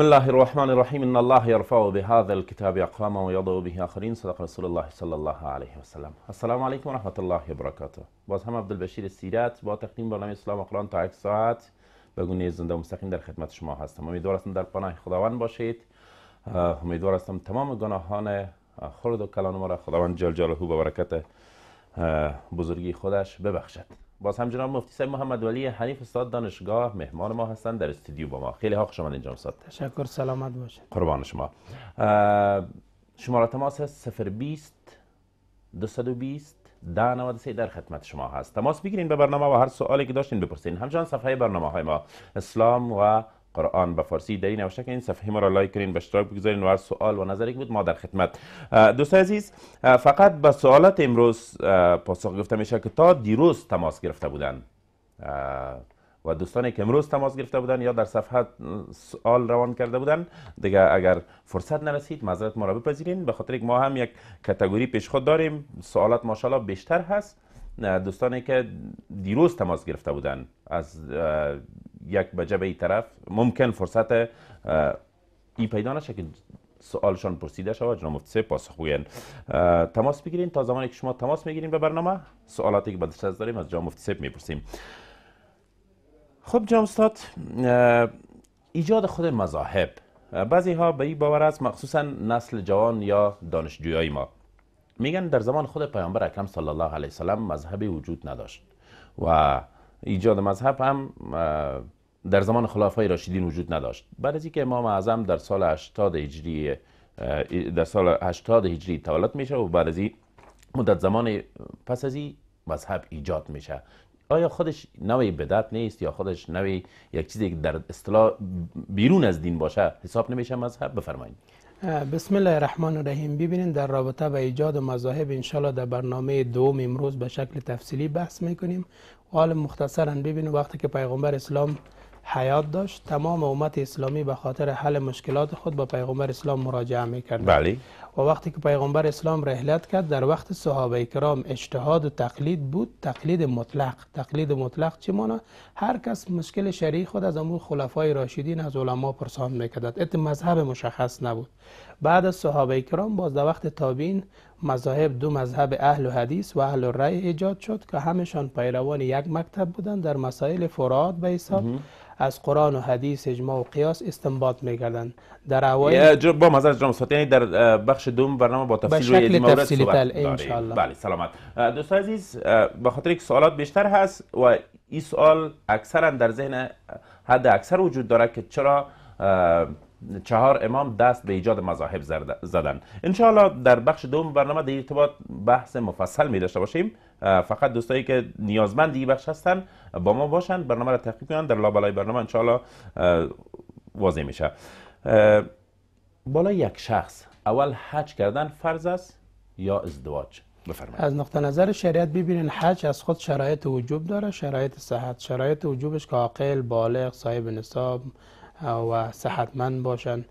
بسم الله الرحمن الرحیم ان الله یرفع بهذا الکتاب اقواما و به اخرین صدق رسول الله صلی الله علیه و سلم السلام علیکم و رحمت الله و برکاته باز هم عبدالبشیر سیرت با تقدیم برنامه اسلام و قرآن تا یک ساعت به گونه زنده مستقیم در خدمت شما هستم امیدوارستم در پناه خداوند باشید امیدوار هستم تمام گناهان خرد و کلان ما را خداوند جل جلاله به برکت بزرگی خودش ببخشد باز هم جناب مفتی سید محمد ولی حنیف استاد دانشگاه مهمان ما هستند در استودیو با ما خیلی ها خوش انجام جناب استاد تشکر سلامت باشید قربان شما شماره تماس 020 220 ده در خدمت شما هست تماس بگیرین به برنامه و هر سوالی که داشتین بپرسین همچنان صفحه برنامه های ما اسلام و قرآن به فارسی در این این صفحه ما را لایک کنین به اشتراک بگذارین و هر سوال و نظری بود ما در خدمت دوستان عزیز فقط به سوالات امروز پاسخ گفته میشه که تا دیروز تماس گرفته بودن و دوستانی که امروز تماس گرفته بودن یا در صفحه سوال روان کرده بودن دیگه اگر فرصت نرسید معذرت ما را بپذیرین به خاطر ما هم یک کتگوری پیش خود داریم سوالات ماشاءالله بیشتر هست دوستانی که دیروز تماس گرفته بودن از یک به طرف ممکن فرصت ای پیدا نشه که سوالشان پرسیده شود جناب مفتی پاسخگویان تماس بگیرین تا زمانی که شما تماس میگیرین به برنامه سوالاتی که بدست داریم از جناب مفتی میپرسیم خب جناب استاد ایجاد خود مذاهب بعضی ها به این باور است مخصوصا نسل جوان یا دانشجویای ما میگن در زمان خود پیامبر اکرم صلی الله علیه و مذهبی وجود نداشت و ایجاد مذهب هم در زمان خلافای راشدین وجود نداشت بعد از اینکه امام اعظم در سال 80 هجری در سال 80 هجری تولد میشه و بعد از این مدت زمان پس از این مذهب ایجاد میشه آیا خودش نوعی بدعت نیست یا خودش نوعی یک چیزی که در اصطلاح بیرون از دین باشه حساب نمیشه مذهب بفرمایید بسم الله الرحمن الرحیم ببینید در رابطه با ایجاد مذاهب انشالله در برنامه دوم امروز به شکل تفصیلی بحث میکنیم حال مختصرا ببینید وقتی که پیغمبر اسلام حیات داشت تمام امت اسلامی به خاطر حل مشکلات خود با پیغمبر اسلام مراجعه کرد بله و وقتی که پیغمبر اسلام رحلت کرد در وقت صحابه کرام اجتهاد و تقلید بود تقلید مطلق تقلید مطلق چی مانا هر کس مشکل شریع خود از امور خلفای راشدین از علما پرسان میکردد ات مذهب مشخص نبود بعد از صحابه کرام باز در وقت تابین مذاهب دو مذهب اهل و حدیث و اهل رای ایجاد شد که همشان پیروان یک مکتب بودند در مسائل فراد به حساب از قرآن و حدیث اجماع و قیاس استنباط میگردن در اوایل با مذهب یعنی در بخش بخش دوم برنامه با تفصیل روی مورد صحبت داریم بله سلامت دوستان عزیز به خاطر یک سوالات بیشتر هست و این سوال اکثرا در ذهن حد اکثر وجود داره که چرا چهار امام دست به ایجاد مذاهب زدن انشاءالله در بخش دوم برنامه در ارتباط بحث مفصل می داشته باشیم فقط دوستایی که نیازمند این بخش هستن با ما باشن برنامه را تحقیق کنن در لابلای برنامه انشاءالله واضح میشه بالا یک شخص اول حج کردن فرض است یا ازدواج بفرمایید از نقطه نظر شریعت ببینین حج از خود شرایط وجوب داره شرایط صحت شرایط وجوبش که عاقل بالغ صاحب نصاب و صحتمند باشن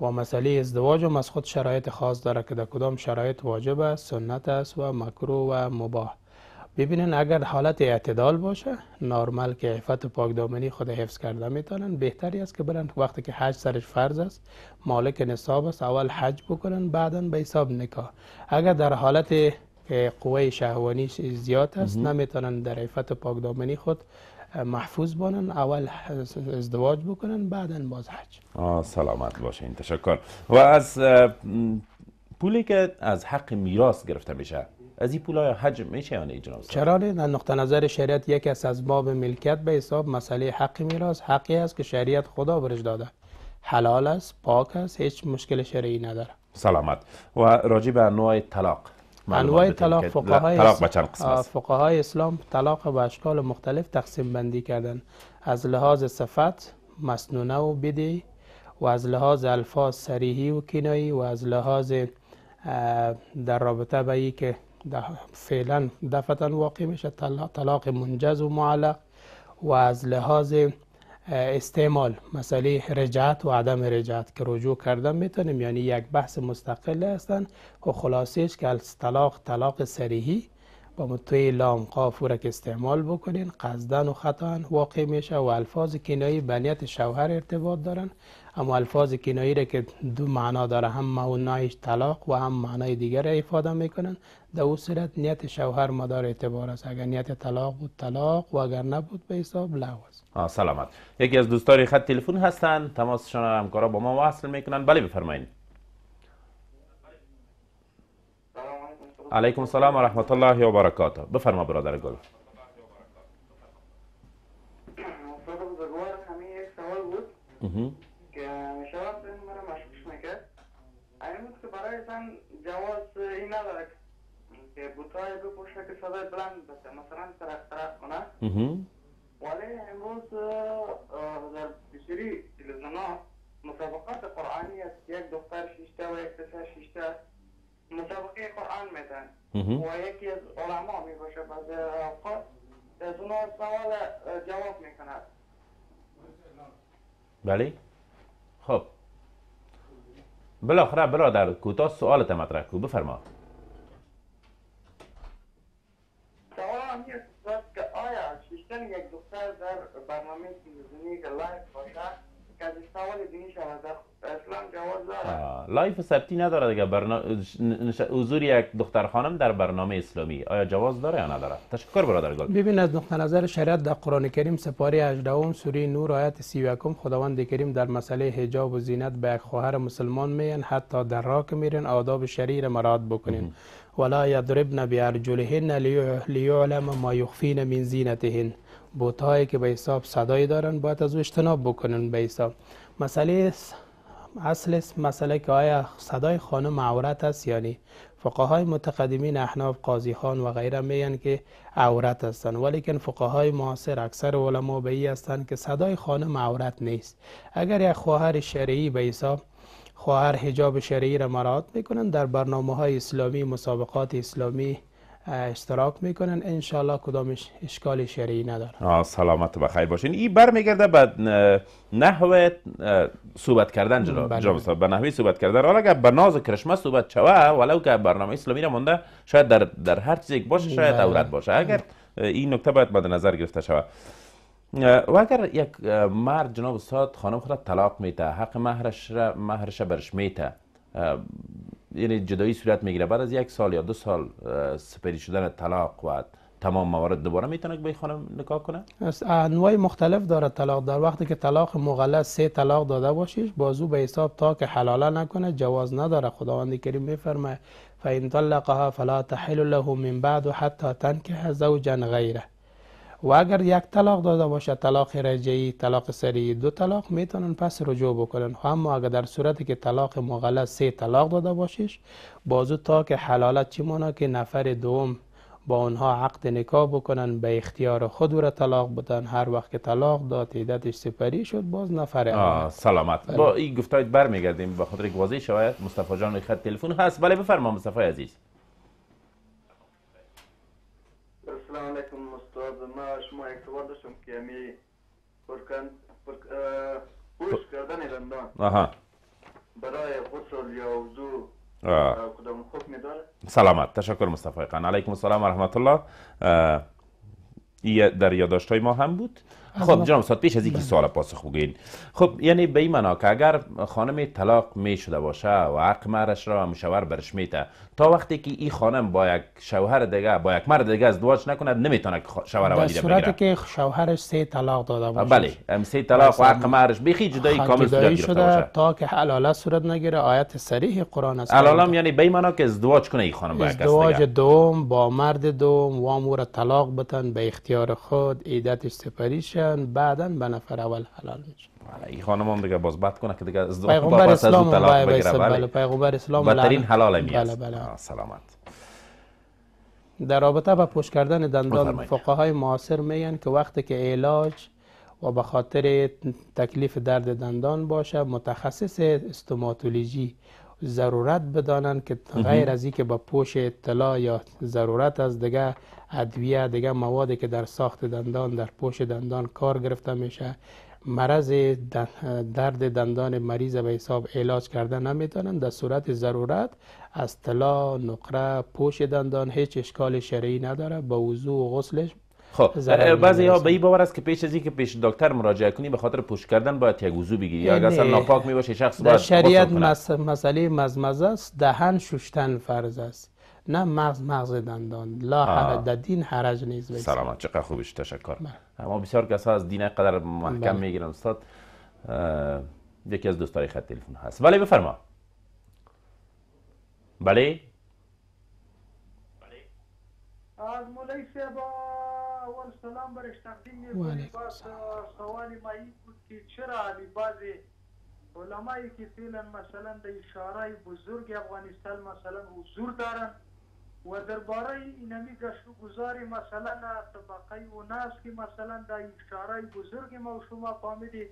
و مسئله ازدواج هم از خود شرایط خاص داره که در کدام شرایط واجب است سنت است و مکروه و مباح ببینن اگر حالت اعتدال باشه نارمل که عفت پاکدامنی خود حفظ کرده میتونن بهتری است که برن وقتی که حج سرش فرض است مالک نصاب است اول حج بکنن بعدا به حساب نکاح اگر در حالت قوه شهوانی زیاد است نمیتونن در عفت پاکدامنی خود محفوظ بانن اول ازدواج بکنن بعدا باز حج آه سلامت باشین تشکر و از پولی که از حق میراث گرفته میشه از این پول حجم میشه یا اجرا چرا نه در نقطه نظر شریعت یکی از اسباب ملکیت به حساب مسئله حق میراث حقی است که شریعت خدا برش داده حلال است پاک است هیچ مشکل شرعی نداره سلامت و راجع به انواع طلاق انواع طلاق فقهای طلاق اسلام طلاق به اشکال مختلف تقسیم بندی کردن از لحاظ صفت مسنونه و بدی و از لحاظ الفاظ سریحی و کنایی و از لحاظ در رابطه به که فعلا دفتا واقع میشه طلاق منجز و معلق و از لحاظ استعمال مسئله رجعت و عدم رجعت که رجوع کردن میتونیم یعنی یک بحث مستقل هستن و خب خلاصش که از طلاق طلاق سریحی با متوی لام قاف که استعمال بکنین قصدن و خطا واقع میشه و الفاظ کنایی بنیت شوهر ارتباط دارن اما الفاظ کنایی را که دو معنا داره هم معنایش طلاق و هم معنای دیگر را افاده میکنن در اون صورت نیت شوهر مدار اعتبار است اگر نیت طلاق بود طلاق و اگر نبود به حساب لغو است سلامت یکی از دوستان خط تلفن هستن تماسشان را همکارا با ما وصل میکنن بله بفرمایید علیکم السلام و رحمت الله و برکاته بفرما برادر گل Mm-hmm. این که که زن جواز این نداره که بوتای بپوشه که صدای بلند بسه مثلا ترقرق کنه ولی امروز در بسیاری تلویزیونا مسابقات قرآنی است یک دختر شیشتا و یک پسر شیشتا مسابقه قرآن میدن و یکی از علما می باشه بعض اوقات از اونا سوال جواب میکنه بله خب بالاخره برادر کوتاه سوالت مطرح کو بفرما سوال این است که آیا شیشتن یک دختر در برنامه تلویزیونی لایف باشه که از سوال دینی در لایف سبتی نداره که برنامه حضور یک دختر خانم در برنامه اسلامی آیا جواز داره یا نداره تشکر برادر گل ببین از نقطه نظر شریعت در قرآن کریم سپاره 18 سوره نور آیت 31 خداوند کریم در مسئله حجاب و زینت به یک خواهر مسلمان میگن حتی در راک میرن آداب شریع مراد بکنین ولا یضربن بارجلهن لیعلم ما یخفین من زینتهن بوتایی که به حساب صدایی دارن باید از او اجتناب بکنن به حساب مسئله اصل مسئله که آیا صدای خانم عورت است یعنی فقهای متقدمین احناف قاضی خان و غیره میگن که عورت هستند ولیکن فقهای معاصر اکثر علما به ای هستند که صدای خانم عورت نیست اگر یک خواهر شرعی به حساب خواهر حجاب شرعی را مراد میکنند در برنامه های اسلامی مسابقات اسلامی اشتراک میکنن انشالله کدامش اشکال شرعی نداره سلامت و خیر باشین این برمیگرده به نحوه صحبت کردن جناب بله. جناب به نحوه صحبت کردن حالا که به ناز کرشمه صحبت چوه ولو که برنامه اسلامی را مونده شاید در, در هر چیزی یک باشه شاید عورت بله. باشه اگر این نکته باید به نظر گرفته شود و اگر یک مرد جناب استاد خانم خود طلاق میته حق مهرش را مهرش برش میته یعنی جدایی صورت میگیره بعد از یک سال یا دو سال سپری شدن طلاق و تمام موارد دوباره میتونه به خانم نکاح کنه انواع مختلف داره طلاق در وقتی که طلاق مغلظ سه طلاق داده باشیش بازو به حساب تا که حلاله نکنه جواز نداره خداوند کریم میفرمه فان طلقها فلا تحل له من بعد حتى تنكح زوجا غیره و اگر یک طلاق داده باشه طلاق رجعی طلاق سری دو طلاق میتونن پس رجوع بکنن و خب اما اگر در صورتی که طلاق مغلط سه طلاق داده باشیش بازو تا که حلالت چی مانا که نفر دوم با اونها عقد نکاح بکنن به اختیار خود را طلاق بدن هر وقت که طلاق داد عدتش سپری شد باز نفر اول سلامت بله. با این گفتاید برمیگردیم به خاطر اینکه واضح شود مصطفی جان خط تلفن هست بله بفرما مصطفی عزیز السلام علیکم استاد ما شما اعتبار داشتم که می یعنی پرکن پوش کردن رندان آها برای غسل یا وضو کدام حکم داره سلامت تشکر مصطفی قن علیکم السلام و رحمت الله در یادداشت های ما هم بود خب جناب استاد پیش از اینکه بله. سوال پاسخ بگین خب یعنی به این معنا که اگر خانم طلاق می شده باشه و حق مهرش را مشاور برش میته تا وقتی که این خانم با یک شوهر دیگه با یک مرد دیگه ازدواج نکند نمیتونه شوهر اولی بگیره صورتی که شوهرش سه طلاق داده باشه بله ام سه طلاق و حق به هیچ جدایی کامل صورت شده تا که حلاله صورت نگیره آیت صریح قرآن است حلاله یعنی به این معنا که ازدواج کنه این خانم با یک ازدواج دوم با مرد دوم و امور طلاق بتن به اختیار خود عیدتش سپری میشن بعدا به نفر اول حلال میشن آره، این خانم هم دیگه باز بد کنه که دیگه از دو پیغمبر اسلام طلاق بگیره بله. بله پیغمبر اسلام بهترین حلال می بله بله سلامت در رابطه با پوش کردن دندان فقهای معاصر میگن که وقتی که علاج و به خاطر تکلیف درد دندان باشه متخصص استوماتولوژی ضرورت بدانند که غیر از که با پوش طلا یا ضرورت از دیگه ادویه دیگه موادی که در ساخت دندان در پوش دندان کار گرفته میشه مرض درد دندان مریض به حساب علاج کرده نمیتونن در صورت ضرورت از طلا نقره پوش دندان هیچ اشکال شرعی نداره با وضوع و غسلش خب بعضی ها به این باور است که پیش از اینکه پیش دکتر مراجعه کنی به خاطر پوش کردن باید یک وضو بگیری یا اگر اصلا یعنی ناپاک میباشه شخص باید شریعت مسئله مزمز است دهن ششتن فرض است نه مغز مغز دندان لا حرج در دین حرج نیست بسید. سلامت چقدر خوبش تشکر بله. اما بسیار کسا از دین قدر محکم بله. میگیرم استاد یکی از دوستای خط تلفن هست ولی بله، بفرما بله بله از مولای السلام برش تقدیم میکنیم باز سوال مایی بود که چرا علی بعضی علمایی که فعلا مثلا در اشاره بزرگ افغانستان مثلا حضور دارن و درباره اینمی گشت و گذاری مثلا طبقه و ناس که مثلا در اشاره بزرگ ما و شما فامیدی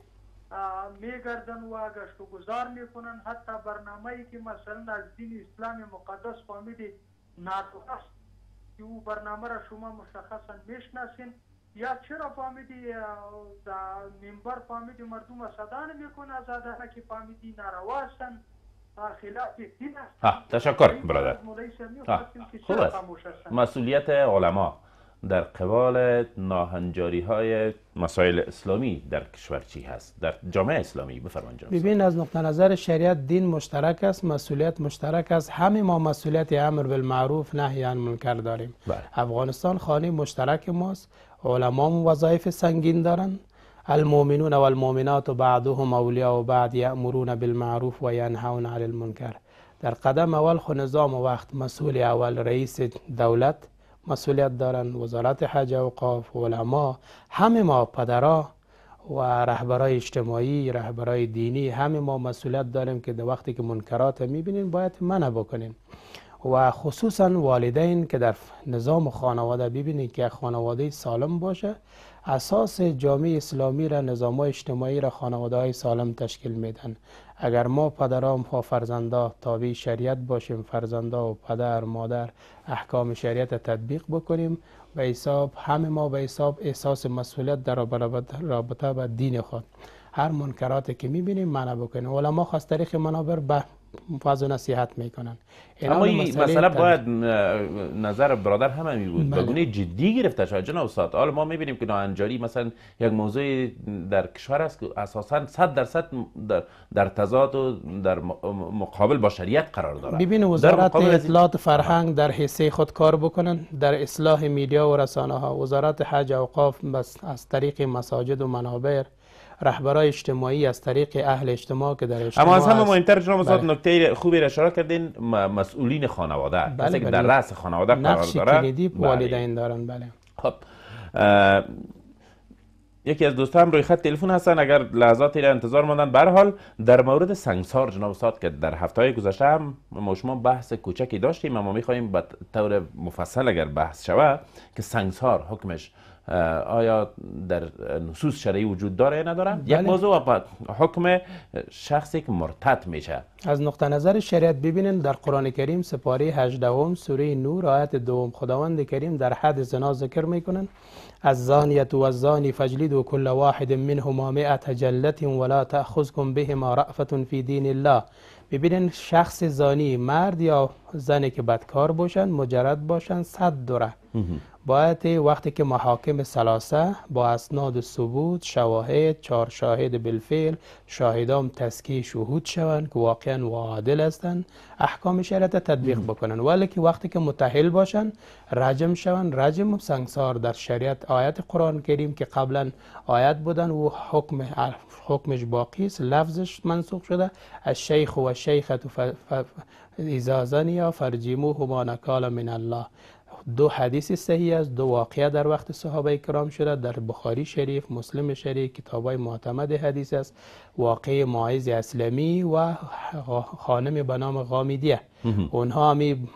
میگردن و گشت و گذار میکنن حتی برنامه ای که مثلا از دین اسلام مقدس فامیدی نادرست که او برنامه را شما مشخصا میشناسین یا چرا فامیدی در منبر فامیدی مردم صدان میکنه آزادانه که فامیدی ناروا هستن خلاف دین هستن تشکر برادر خلاص مسئولیت علما در قبال ناهنجاری های مسائل اسلامی در کشور چی هست در جامعه اسلامی بفرمایید. ببین از نقطه نظر شریعت دین مشترک است مسئولیت مشترک است همه ما مسئولیت امر بالمعروف نهی عن منکر داریم بله. افغانستان خانه مشترک ماست علما وظایف سنگین دارند المؤمنون والمؤمنات بعضهم اولیاء و بعد یامرون بالمعروف و ینهون عن المنکر در قدم اول خو نظام وقت مسئول اول رئیس دولت مسئولیت دارن وزارت حج اوقاف علما همه ما پدرها و رهبرای اجتماعی رهبرای دینی همه ما مسئولیت داریم که در وقتی که منکرات میبینیم باید منع بکنیم و خصوصا والدین که در نظام خانواده ببینید که خانواده سالم باشه اساس جامعه اسلامی را نظام اجتماعی را خانواده های سالم تشکیل میدن اگر ما پدرام و فرزندا تابع شریعت باشیم فرزندا و پدر مادر احکام شریعت تطبیق بکنیم و حساب همه ما به حساب احساس مسئولیت در رابطه به دین خود هر منکراتی که میبینیم منع بکنیم علما خواست طریق منابر به و نصیحت میکنن اما این مسئله, باید نظر برادر هم همی بود به بگونه جدی گرفته شد جناب استاد حالا ما میبینیم که نانجاری مثلا یک موضوع در کشور است که اساسا 100 درصد در, در تضاد و در مقابل با شریعت قرار داره ببین وزارت اطلاعات فرهنگ در حسه خود کار بکنن در اصلاح میدیا و رسانه ها وزارت حج اوقاف بس از طریق مساجد و منابر رهبرای اجتماعی از طریق اهل اجتماع که در اجتماع اما از همه مهمتر جناب استاد بله. نکته خوبی را اشاره کردین مسئولین خانواده بله که بله. در رأس خانواده قرار داره کلیدی بله. والدین دارن بله خب یکی از دوستان روی خط تلفن هستن اگر لحظاتی را انتظار ماندن به حال در مورد سنگسار جناب استاد که در هفته گذشته هم ما شما بحث کوچکی داشتیم اما می‌خوایم به طور مفصل اگر بحث شود که سنگسار حکمش آیا در نصوص شرعی وجود داره یا نداره بله. یک موضوع حکم شخصی که مرتد میشه از نقطه نظر شریعت ببینید در قرآن کریم سپاره 18 سوره نور آیت دوم خداوند کریم در حد زنا ذکر میکنن از زانیت و زانی فجلید و کل واحد منهما مئت جلت ولا به بهما رأفت فی دین الله ببینن شخص زانی مرد یا زنی که بدکار باشن مجرد باشن صد دوره باید وقتی که محاکم سلاسه با اسناد و ثبوت شواهد چهار شاهد بالفعل شاهدام تسکی شهود شوند که واقعا و عادل هستند احکام شریعت تطبیق بکنن ولی که وقتی که متحل باشن رجم شوند رجم سنگسار در شریعت آیت قرآن کریم که قبلا آیت بودن و حکم حکمش باقی است لفظش منسوخ شده از شیخ و شیخت و ف... ف... یا فرجیمو و نکال من الله دو حدیث صحیح است دو واقعه در وقت صحابه کرام شده در بخاری شریف مسلم شریف کتابای معتمد حدیث است واقع معایز اسلامی و خانم به نام غامیدیه اونها همی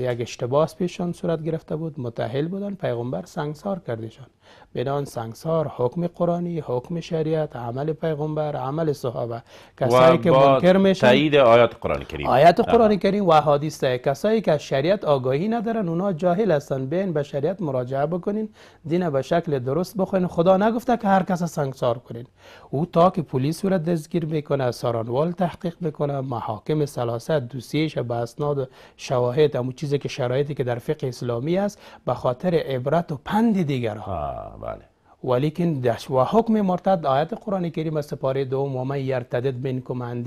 یک اشتباس پیشان صورت گرفته بود متحل بودن پیغمبر سنگسار کردشان بدان سنگسار حکم قرآنی حکم شریعت عمل پیغمبر عمل صحابه کسایی که منکر میشن تایید آیات قرآن کریم آیات قرآن کریم و احادیث کسایی که از شریعت آگاهی ندارن اونا جاهل هستن بین به شریعت مراجعه بکنین دین به شکل درست بخوین خدا نگفته که هر کس سنگسار کنین او تا که پلیس صورت دستگیر میکنه سارانوال تحقیق میکنه محاکم سلاسه دوسیهش به اسناد شواهد و چیزی که شرایطی که در فقه اسلامی است به خاطر عبرت و پند ها بله ولیکن دش و حکم مرتد آیت قرآن کریم است پاره دو و من یرتدد منکم عن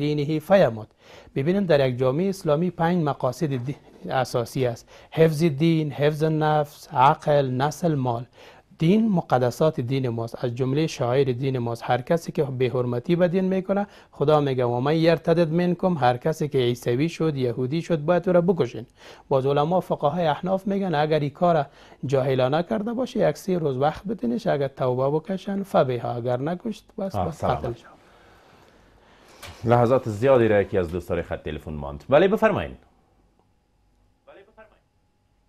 فیموت در یک جامعه اسلامی پنج مقاصد اساسی است حفظ دین حفظ نفس عقل نسل مال دین مقدسات دین ماست از جمله شاعر دین ماست هر کسی که به حرمتی به دین میکنه خدا میگه و من یرتدد منکم هر کسی که عیسوی شد یهودی شد باید او را بکشین باز علما فقهای احناف میگن اگر این کار جاهلانه کرده باشه یک سی روز وقت بدینش اگر توبه بکشن فبه اگر نکشت بس بس لحظات زیادی را یکی از دوستان خط تلفن ماند ولی بفرمایید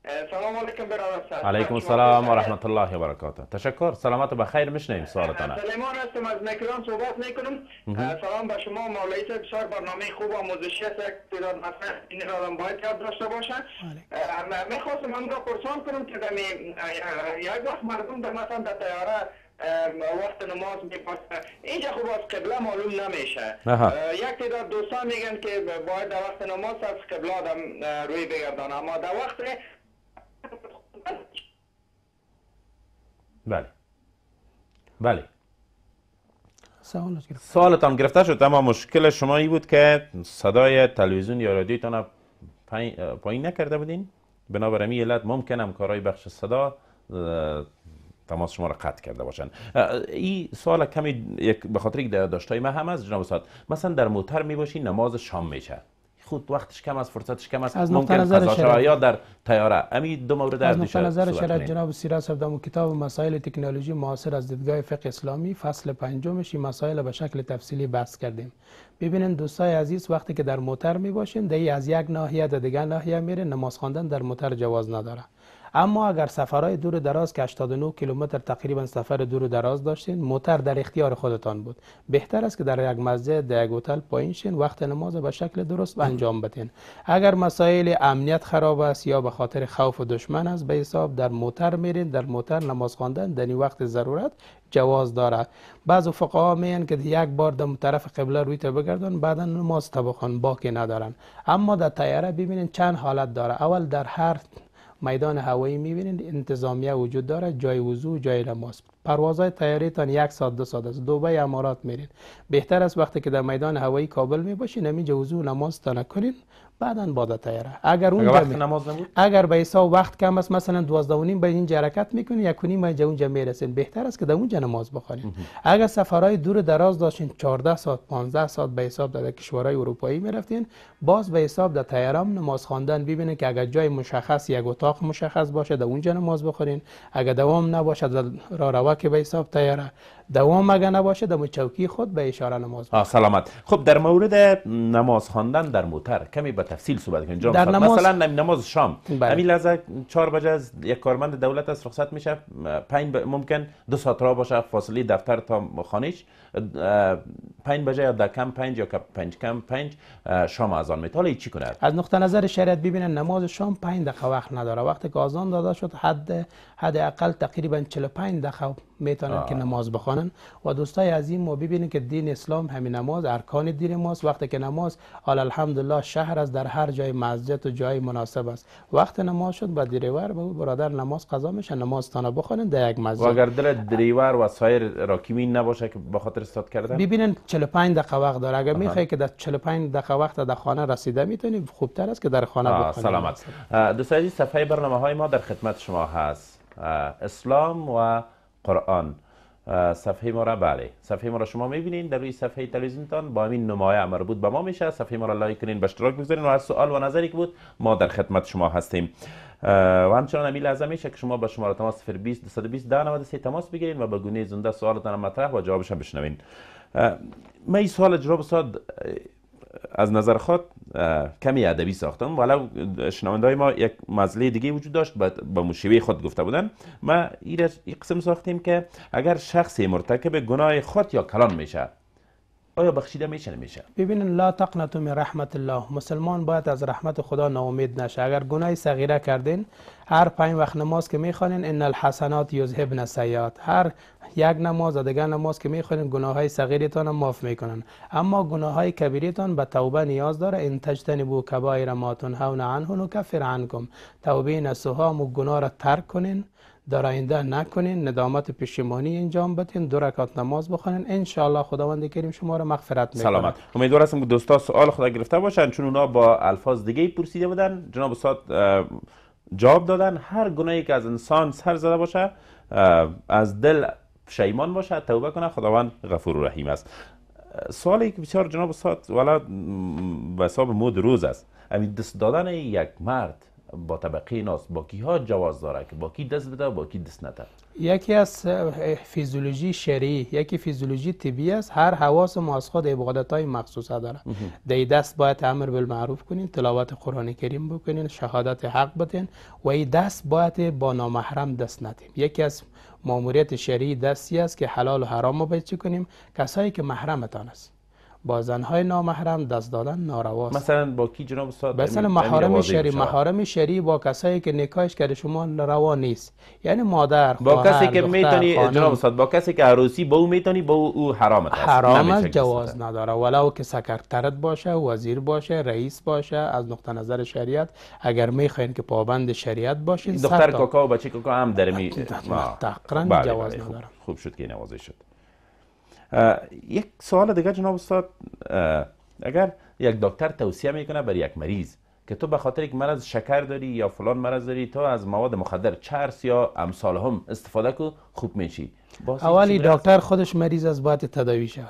السلام علیکم برادر سلام علیکم السلام رحمت الله و برکاته تشکر سلامت و بخیر میشنیم سوالتان سلیمان هستم از مکران صحبت میکنم سلام به شما مولایی صاحب بسیار برنامه خوب و است هست این را باید یاد داشته باشن میخواستم هم را پرسان کنم که دمی یک وقت مردم در مثلا در تیاره وقت نماز میپاسه اینجا خوب از قبله معلوم نمیشه یک تعداد دوستان میگن که باید در وقت نماز از قبله روی بگردان اما در وقت بله بله سوالتان گرفته شد اما مشکل شما ای بود که صدای تلویزیون یا رادیوتان پایین نکرده بودین بنابر همین علت ممکنم کارهای بخش صدا تماس شما را قطع کرده باشن این سوال کمی به خاطر یک داشتای ما هم از جناب استاد مثلا در موتر می باشین نماز شام میشه خود وقتش کم از فرصتش کم است از ممکن قضا یا در تیاره امی دو مورد از نقطه نظر شرط جناب سیرا کتاب مسائل تکنولوژی معاصر از دیدگاه فقه اسلامی فصل پنجمش این مسائل به شکل تفصیلی بحث کردیم ببینید دوستای عزیز وقتی که در موتر می باشین از یک ناحیه در دیگر ناحیه میره نماز خواندن در موتر جواز نداره اما اگر سفرهای دور دراز که 89 کیلومتر تقریبا سفر دور دراز داشتین موتر در اختیار خودتان بود بهتر است که در یک مسجد در یک هتل پایین شین وقت نماز به شکل درست انجام بدین اگر مسائل امنیت خراب است یا به خاطر خوف و دشمن است به حساب در موتر میرین در موتر نماز خواندن در این وقت ضرورت جواز داره بعض فقها میگن که یک بار در طرف قبله روی تو بگردن بعدا نماز تو باکی ندارن اما در تیاره ببینین چند حالت داره اول در هر میدان هوایی میبینید انتظامیه وجود داره جای وضو جای نماز پروازهای تان یک ساعت دو ساعت است دوبه امارات میرین بهتر است وقتی که در میدان هوایی کابل می باشین همینجا وضو نماز تا بعدا بادا تیاره اگر اون اگر وقت نماز نبود اگر به حساب وقت کم است مثلا 12 و نیم به این حرکت میکنین یک و نیم اینجا اونجا میرسین بهتر است که در اونجا نماز بخونید اگر سفرهای دور دراز داشتین 14 ساعت 15 ساعت به حساب در کشورهای اروپایی میرفتین باز به حساب در تیاره نماز خواندن ببینه که اگر جای مشخص یک اتاق مشخص باشه در اونجا نماز بخورین اگر دوام نباشد را روا که به حساب تیاره دوام مگه نباشه در چوکی خود به اشاره نماز باشه. سلامت خب در مورد نماز خواندن در موتر کمی به تفصیل صحبت کنیم در نماز... مثلا نماز شام بله. همین لحظه 4 بجه از یک کارمند دولت است رخصت میشه 5 ب... ممکن دو ساعت را باشه فاصله دفتر تا خانیش 5 بجه یا در کم 5 یا پنج کم 5 شام اذان آن حالا چی کنه از نقطه نظر شریعت ببینن نماز شام 5 دقیقه وقت نداره وقتی که اذان داده شد حد حد اقل تقریبا 45 دقیقه میتونن که نماز بخوانن و دوستای عظیم ما ببینید که دین اسلام همین نماز ارکان دین ماست وقتی که نماز حال الحمدلله شهر از در هر جای مسجد و جای مناسب است وقت نماز شد با دریور به برادر نماز قضا میشه نماز تانه بخوانید در یک مسجد و اگر دل دریور و سایر راکیمین نباشه که به خاطر استاد کردن ببینن 45 دقیقه وقت داره اگر میخوای که در 45 دقیقه وقت در خانه رسیده میتونی خوبتر است که در خانه بخوانید سلامت دوستای صفحه برنامه های ما در خدمت شما هست اسلام و قرآن صفحه ما را بله صفحه ما را شما میبینین در روی صفحه تلویزیونتان با همین نمایه مربوط به ما میشه صفحه ما را لایک کنین به اشتراک بگذارین و هر سوال و نظری که بود ما در خدمت شما هستیم و همچنان همین لحظه میشه که شما با شماره تماس 020 220 1093 تماس بگیرین و به گونه زنده سوالتان مطرح و جوابش بشنوین من این سوال جناب استاد از نظر خود کمی ادبی ساختم ولی شنونده ما یک مزله دیگه وجود داشت با مشیوه خود گفته بودن ما این قسم ساختیم که اگر شخصی مرتکب گناه خود یا کلان میشه آیا بخشیده میشه نمیشه ببینن لا تقنطوا من رحمت الله مسلمان باید از رحمت خدا ناامید نشه اگر گناهی صغیره کردین هر پنج وقت نماز که میخوانین ان الحسنات یذهبن السیئات هر یک نماز و دیگر نماز که میخوانین گناه های صغیرتان میکنن اما گناه های کبیرتان به توبه نیاز داره ان تجتنبوا کبایر ما تنهون عنه نکفر عنکم توبه نصوها و گناه را ترک کنین در آینده نکنین ندامت پشیمانی انجام بدین دو رکعت نماز بخونین ان شاء الله خداوند کریم شما را مغفرت میکنه سلامت امیدوار هستم که دوستا سوال خدا گرفته باشن چون اونا با الفاظ دیگه پرسیده بودن جناب استاد جواب دادن هر گناهی که از انسان سر زده باشه از دل شیمان باشه توبه کنه خداوند غفور و رحیم است سوالی که بسیار جناب استاد والا به حساب مود روز است امید دست دادن یک مرد با طبقه ناست با کی ها جواز داره که با کی دست بده و با کی دست نده یکی از فیزیولوژی شری، یکی فیزیولوژی طبی است هر حواس ما از خود عبادت های مخصوصه داره دی دست باید امر بالمعروف کنین تلاوت قرآن کریم بکنین شهادت حق بدین و این دست باید با نامحرم دست ندیم یکی از ماموریت شری دستی است که حلال و حرام رو باید چی کنیم کسایی که محرمتان است با زنهای نامحرم دست دادن نارواست مثلا با کی جناب استاد مثلا محارم شری محارم شری با کسایی که نکاحش کرده شما روا نیست یعنی مادر با کسی که میتونی جناب استاد با کسی که عروسی با او میتونی با او حرام است حرام جواز نداره ولو که سکرترت باشه وزیر باشه رئیس باشه از نقطه نظر شریعت اگر میخواین که پابند شریعت باشین دختر کاکا و بچه کاکا هم در می تقریبا بله، جواز بله، نداره خوب شد که نوازش شد یک سوال دیگه جناب استاد اگر یک دکتر توصیه میکنه بر یک مریض که تو به خاطر یک مرض شکر داری یا فلان مرض داری تو از مواد مخدر چرس یا امثال هم استفاده کو خوب میشی اولی دکتر خودش مریض از باید تداوی شود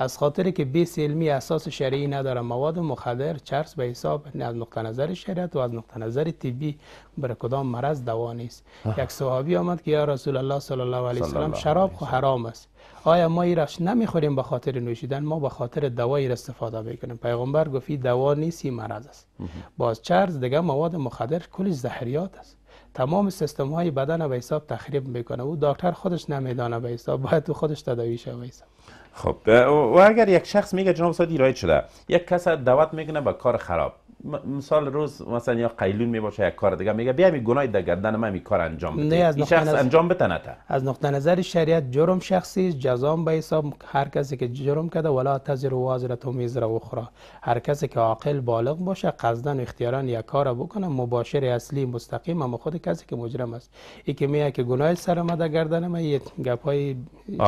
از خاطر که بی علمی اساس شرعی نداره مواد مخدر چرس به حساب از نقطه نظر شریعت و از نقطه نظر طبی بر کدام مرض دوا نیست یک صحابی آمد که یا رسول الله صلی الله علیه وسلم شراب خو حرام است آیا ما این رش نمیخوریم به خاطر نوشیدن ما به خاطر دوایی استفاده میکنیم پیغمبر گفتی دوا نیست این مرض است باز چرز، دیگه مواد مخدر کلی زهریات است تمام سیستم های بدن به حساب تخریب میکنه او دکتر خودش نمیدانه به حساب باید تو خودش تداوی شوه خب و اگر یک شخص میگه جناب سادی ایراد شده یک کس دعوت میکنه به کار خراب مثال روز مثلا یا قیلون می باشه یک کار دیگه میگه بیا می گناه در گردن من می کار انجام بده از این شخص انجام بتنه از نقطه نظر شریعت جرم شخصی جزام به حساب هر کسی که جرم کرده ولا تزر وازره میزر اخری هر کسی که عاقل بالغ باشه قصدا اختیاران یک کار بکنه مباشر اصلی مستقیم اما خود کسی که مجرم است این که میگه که گناه سر در گردن من یک گپای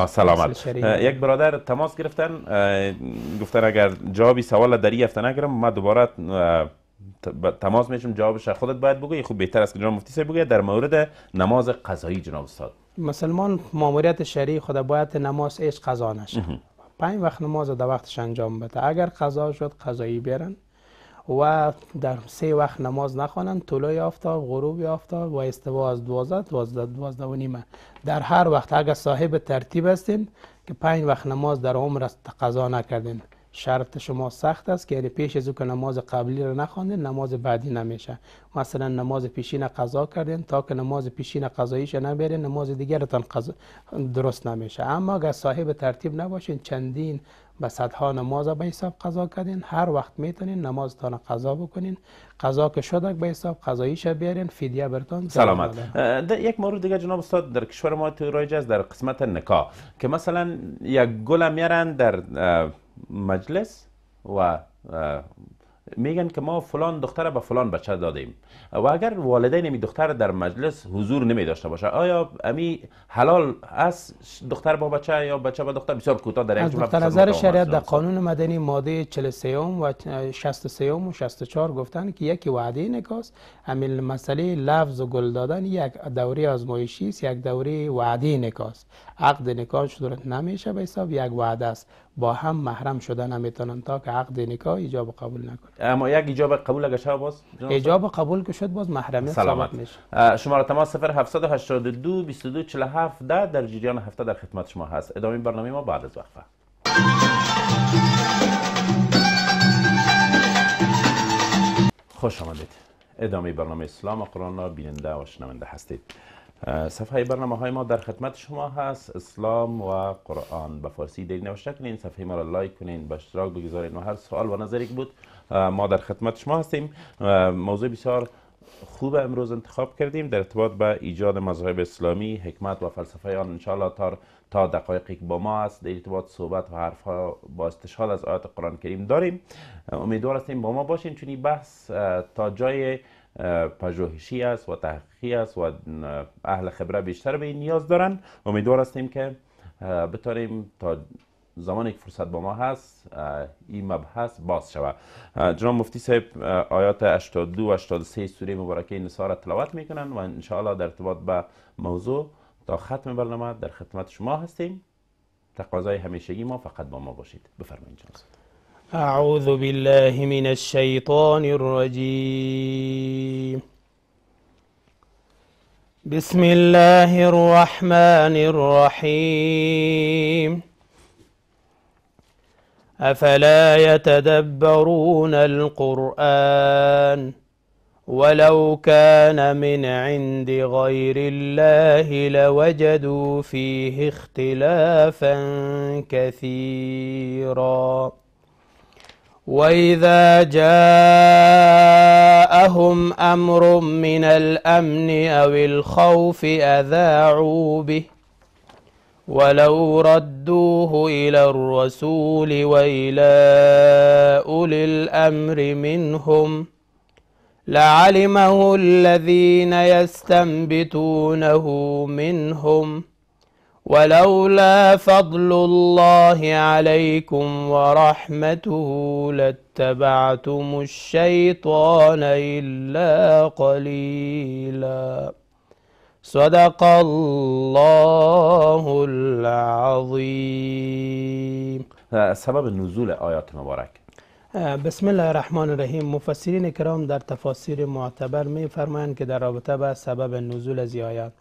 سلامت یک برادر تماس گرفتن گفتن اگر جوابی سوال دری هفته نگرم ما دوباره تماس میشم جوابش خودت باید بگوی خوب بهتر است که جناب مفتی صاحب بگوید در مورد نماز قضایی جناب استاد مسلمان ماموریت شریع خود باید نماز ایش قضا نشه پنج وقت نماز در وقتش انجام بده اگر قضا شد قضایی بیارن و در سه وقت نماز نخوانند طلوع آفتاب غروب آفتاب و استوا از دوازده دوازده و نیمه در هر وقت اگر صاحب ترتیب هستیم که پنج وقت نماز در عمر قضا نکردیم شرط شما سخت است که یعنی پیش از که نماز قبلی را نخواندین نماز بعدی نمیشه مثلا نماز پیشین قضا کردین تا که نماز پیشین قضاییش نبرین نماز دیگرتان قضا درست نمیشه اما اگر صاحب ترتیب نباشین چندین به صدها نماز به حساب قضا کردین هر وقت میتونین نمازتان قضا بکنین قضا که شدک به حساب قضاییش بیارین فدیه برتون سلامت یک مورد دیگه جناب استاد در کشور ما تو رایج در قسمت نکاح که مثلا یک گل میارن در مجلس و میگن که ما فلان دختر به فلان بچه دادیم و اگر والدین می دختر در مجلس حضور نمی داشته باشه آیا امی حلال است دختر با بچه یا بچه با دختر بسیار کوتاه در این از نظر شریعت در قانون مدنی ماده 43 و 63 و 64 گفتن که یکی وعده نکاس امیل مسئله لفظ و گل دادن یک دوره آزمایشی است یک دوره وعده نکاس عقد نکاح صورت نمیشه به حساب یک وعده است با هم محرم شده نمیتونن تا که عقد نکاح ایجاب قبول نکنه اما یک ایجاب قبول اگه شد باز ایجاب قبول که شد باز محرمیت سلامت میشه شماره تماس 0782 دو ده در جریان هفته در خدمت شما هست ادامه برنامه ما بعد از وقفه خوش آمدید ادامه برنامه اسلام و قرآن را بیننده و شنونده هستید صفحه برنامه های ما در خدمت شما هست اسلام و قرآن به فارسی دری نوشته کنین صفحه ما را لایک کنین به اشتراک بگذارین و هر سوال و نظری که بود ما در خدمت شما هستیم موضوع بسیار خوب امروز انتخاب کردیم در ارتباط به ایجاد مذاهب اسلامی حکمت و فلسفه آن انشاءالله تا تا دقایقی که با ما است در ارتباط صحبت و حرف ها با استشهاد از آیات قرآن کریم داریم امیدوار هستیم با ما باشین چون بحث تا جای پژوهشی است و تحقیقی است و اهل خبره بیشتر به این نیاز دارند امیدوار هستیم که بتاریم تا زمانی که فرصت با ما هست این مبحث باز شود جناب مفتی صاحب آیات 82 و 83 سوره مبارکه را تلاوت میکنن و انشاءالله در ارتباط به موضوع تا ختم برنامه در خدمت شما هستیم تقاضای همیشگی ما فقط با ما باشید بفرمایید جناب أعوذ بالله من الشيطان الرجيم بسم الله الرحمن الرحيم أفلا يتدبرون القرآن ولو كان من عند غير الله لوجدوا فيه اختلافا كثيرا واذا جاءهم امر من الامن او الخوف اذاعوا به ولو ردوه الى الرسول والى اولي الامر منهم لعلمه الذين يستنبتونه منهم ولولا فضل الله عليكم ورحمته لاتبعتم الشيطان إلا قليلا صدق الله العظيم سبب نزول آيات مبارك اه، بسم الله الرحمن الرحیم مفسرین کرام در تفاسیر معتبر می فرمایند که در رابطه به سبب نزول از آیات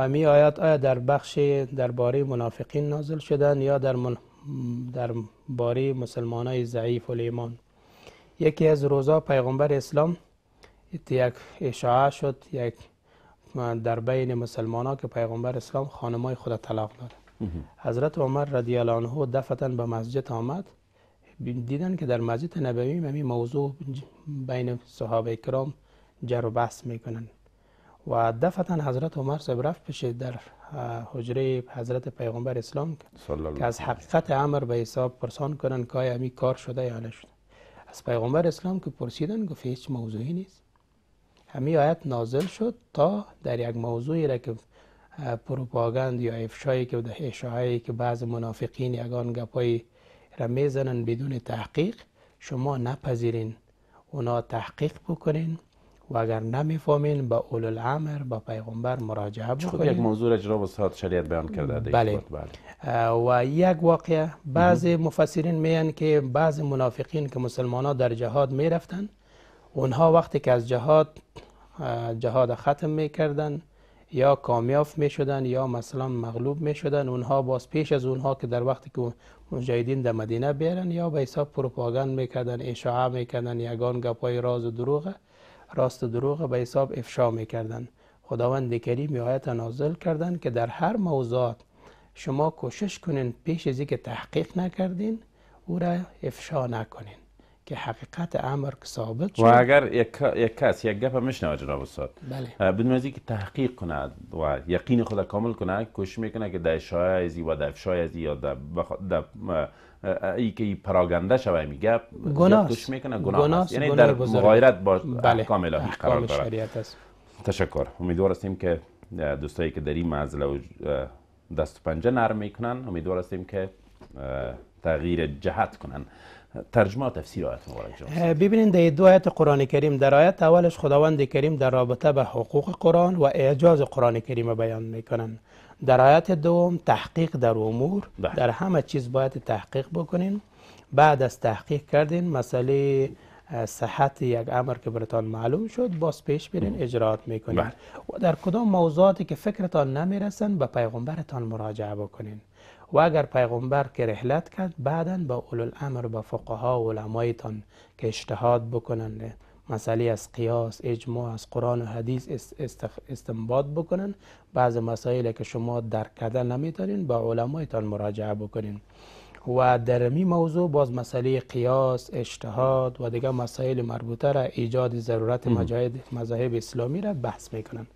امی آیات آیا در بخش درباره منافقین نازل شدن یا در من در مسلمان های ضعیف و لیمان یکی از روزا پیغمبر اسلام یک اشاعه شد یک در بین مسلمان ها که پیغمبر اسلام خانمای خود طلاق داد حضرت عمر رضی الله عنه دفتا به مسجد آمد دیدن که در مسجد نبوی همین موضوع بین صحابه کرام جر و بحث میکنند و دفتا حضرت عمر صاحب رفت پیش در حجره حضرت پیغمبر اسلام که از حقیقت امر به حساب پرسان کنن که همی کار شده یا نشده از پیغمبر اسلام که پرسیدن گفت هیچ موضوعی نیست همی آیت نازل شد تا در یک موضوعی را که پروپاگند یا افشایی که در که بعض منافقین یگان گپایی را میزنن بدون تحقیق شما نپذیرین اونا تحقیق بکنین و اگر نمیفهمین به اول الامر به پیغمبر مراجعه خب بکنین یک موضوع اجرا و ساعت شریعت بیان کرده بله. بله. و یک واقعه بعض مفسرین میان که بعض منافقین که مسلمان ها در جهاد میرفتن اونها وقتی که از جهاد جهاد ختم میکردن یا کامیاف می شدن یا مثلا مغلوب می شدن اونها باز پیش از اونها که در وقتی که مجاهدین در مدینه بیارن یا به حساب پروپاگاند میکردن اشاعه میکردن یگان گپای راز و دروغه راست دروغ به حساب افشا میکردند خداوند کریم آیت نازل کردند که در هر موضوعات شما کوشش کنین پیش از که تحقیق نکردین او را افشا نکنین که حقیقت امر ثابت شد و اگر یک کس یک گپ میشنوه جناب استاد بله. بدون از که تحقیق کند و یقین خود کامل کند کوشش میکنه که در شای ازی و در افشای ازی یا در ای که ای پراگنده شوه میگه گناه میکنه گناه, گناه یعنی در مغایرت با بله. احکام الهی قرار داره تشکر امیدوار هستیم که دوستایی که در این معزله و دست و پنجه نرم میکنن امیدوار هستیم که تغییر جهت کنن ترجمه و تفسیر آیت مبارک ببینید در دو آیت قرآن کریم در آیت اولش خداوند کریم در رابطه به حقوق قرآن و اعجاز قرآن کریم بیان میکنن در آیت دوم تحقیق در امور بله. در همه چیز باید تحقیق بکنین بعد از تحقیق کردین مسئله صحت یک امر که برتان معلوم شد باز پیش برین اجرات میکنین بله. و در کدام موضوعاتی که فکرتان نمیرسن به پیغمبرتان مراجعه بکنین و اگر پیغمبر که رحلت کرد بعدا با اولوالامر الامر با فقها و علمایتان که اجتهاد بکنن مسئله از قیاس اجماع از قرآن و حدیث استنباط بکنن بعض مسائل که شما درک کرده نمیتونین با علمایتان مراجعه بکنین و در می موضوع باز مسئله قیاس اجتهاد و دیگه مسائل مربوطه را ایجاد ضرورت مذاهب اسلامی را بحث میکنن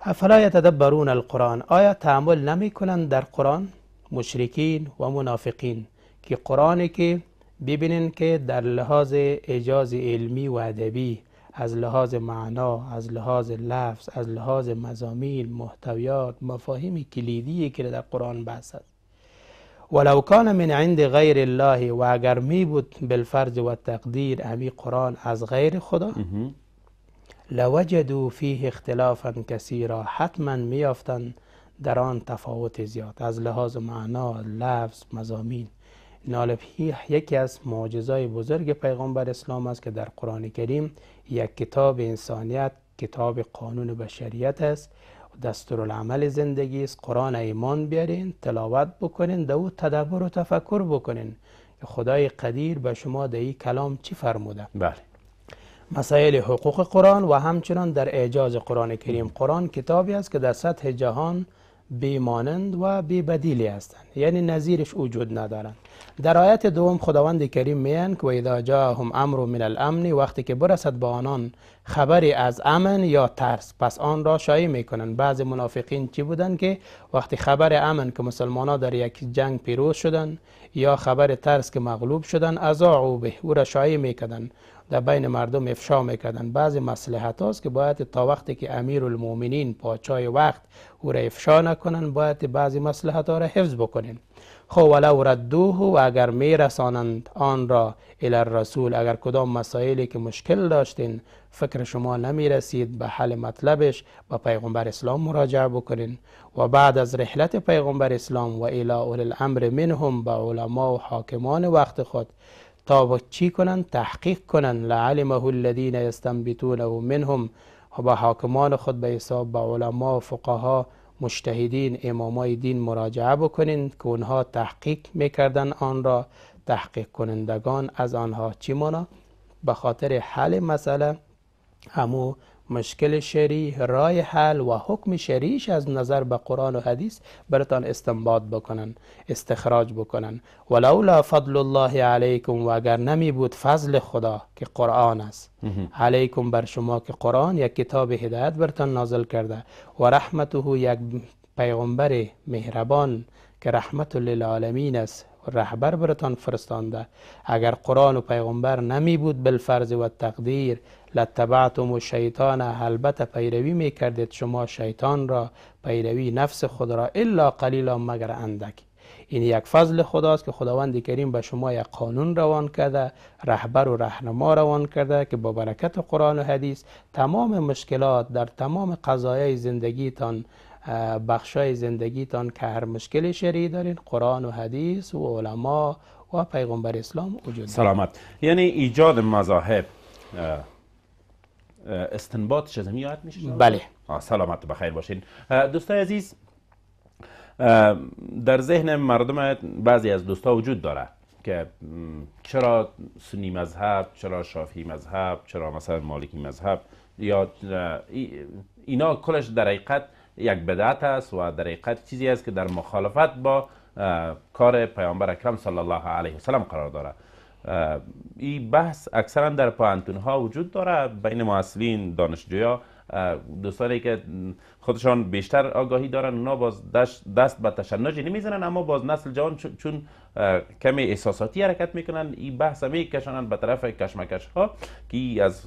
افلا یتدبرون القرآن آیا تعمل نمیکنن در قرآن مشرکین و منافقین که قرآنی که ببینین که در لحاظ اجاز علمی و ادبی از لحاظ معنا از لحاظ لفظ از لحاظ مزامین محتویات مفاهیم کلیدی که در قرآن بحث است ولو کان من عند غیر الله و اگر می بود بالفرض و تقدیر امی قرآن از غیر خدا لوجدوا فیه اختلافا کثیرا حتما میافتند در آن تفاوت زیاد از لحاظ معنا لفظ مزامین نالفیح یکی از معجزای بزرگ پیغمبر اسلام است که در قرآن کریم یک کتاب انسانیت کتاب قانون بشریت است العمل زندگی است قرآن ایمان بیارین تلاوت بکنین در تدبر و تفکر بکنین خدای قدیر به شما در این کلام چی فرموده بله مسائل حقوق قرآن و همچنان در اعجاز قرآن کریم قرآن کتابی است که در سطح جهان بیمانند و بیبدیلی هستند یعنی نظیرش وجود ندارند در آیت دوم خداوند کریم میان که اذا جاهم امر من الامن وقتی که برسد با آنان خبری از امن یا ترس پس آن را شایع میکنن بعضی منافقین چی بودند که وقتی خبر امن که مسلمان ها در یک جنگ پیروز شدند یا خبر ترس که مغلوب شدند از به او را شایع میکدند در بین مردم افشا میکردن بعضی مسلحت هاست که باید تا وقتی که امیر المومنین پاچای وقت او را افشا نکنن باید بعضی مسلحت ها را حفظ بکنین خب ولو ردوه و اگر می رسانند آن را الی رسول اگر کدام مسائلی که مشکل داشتین فکر شما نمی رسید به حل مطلبش به پیغمبر اسلام مراجعه بکنین و بعد از رحلت پیغمبر اسلام و الى اول الامر منهم به علما و حاکمان وقت خود تا با چی کنن تحقیق کنن لعلمه الذین یستنبتونه منهم با حاکمان خود به حساب به علما و فقها مشتهدین امامای دین مراجعه بکنین که اونها تحقیق میکردن آن را تحقیق کنندگان از آنها چی مانا به خاطر حل مسئله همو مشکل شری رای حل و حکم شریش از نظر به قرآن و حدیث برتان استنباط بکنن استخراج بکنن ولولا فضل الله علیکم و اگر نمی بود فضل خدا که قرآن است علیکم بر شما که قرآن یک کتاب هدایت برتان نازل کرده و رحمته یک پیغمبر مهربان که رحمت للعالمین است رهبر برتان فرستانده اگر قرآن و پیغمبر نمی بود بالفرض و تقدیر لتبعتم و شیطان البته پیروی می شما شیطان را پیروی نفس خود را الا قلیلا مگر اندک این یک فضل خداست که خداوند کریم به شما یک قانون روان کرده رهبر و رهنما روان کرده که با برکت قرآن و حدیث تمام مشکلات در تمام قضایای زندگیتان بخشای زندگیتان که هر مشکلی شری دارین قرآن و حدیث و علما و پیغمبر اسلام وجود سلامت یعنی ایجاد مذاهب استنباط شزمی یاد میشه بله سلامت بخیر باشین دوستای عزیز در ذهن مردم بعضی از دوستا وجود داره که چرا سنی مذهب چرا شافی مذهب چرا مثلا مالکی مذهب یا اینا کلش در حقیقت یک بدعت است و در حقیقت چیزی است که در مخالفت با کار پیامبر اکرم صلی الله علیه و سلم قرار داره این بحث اکثرا در پانتون ها وجود داره بین محصلین دانشجویا دوستانی که خودشان بیشتر آگاهی دارن اونا باز دست به تشنجی نمیزنن اما باز نسل جوان چون کمی احساساتی حرکت میکنن این بحث همه کشانن به طرف کشمکش ها که از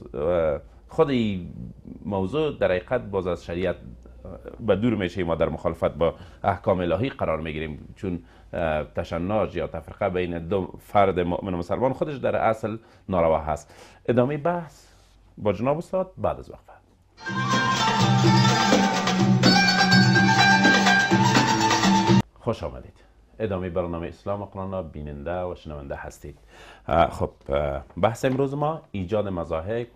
خود این موضوع در حقیقت باز از شریعت به دور میشه ما در مخالفت با احکام الهی قرار میگیریم چون تشناج یا تفرقه بین دو فرد مؤمن و مسلمان خودش در اصل ناروا هست ادامه بحث با جناب استاد بعد از وقفه خوش آمدید ادامه برنامه اسلام و بیننده و شنونده هستید خب بحث امروز ما ایجاد مذاهب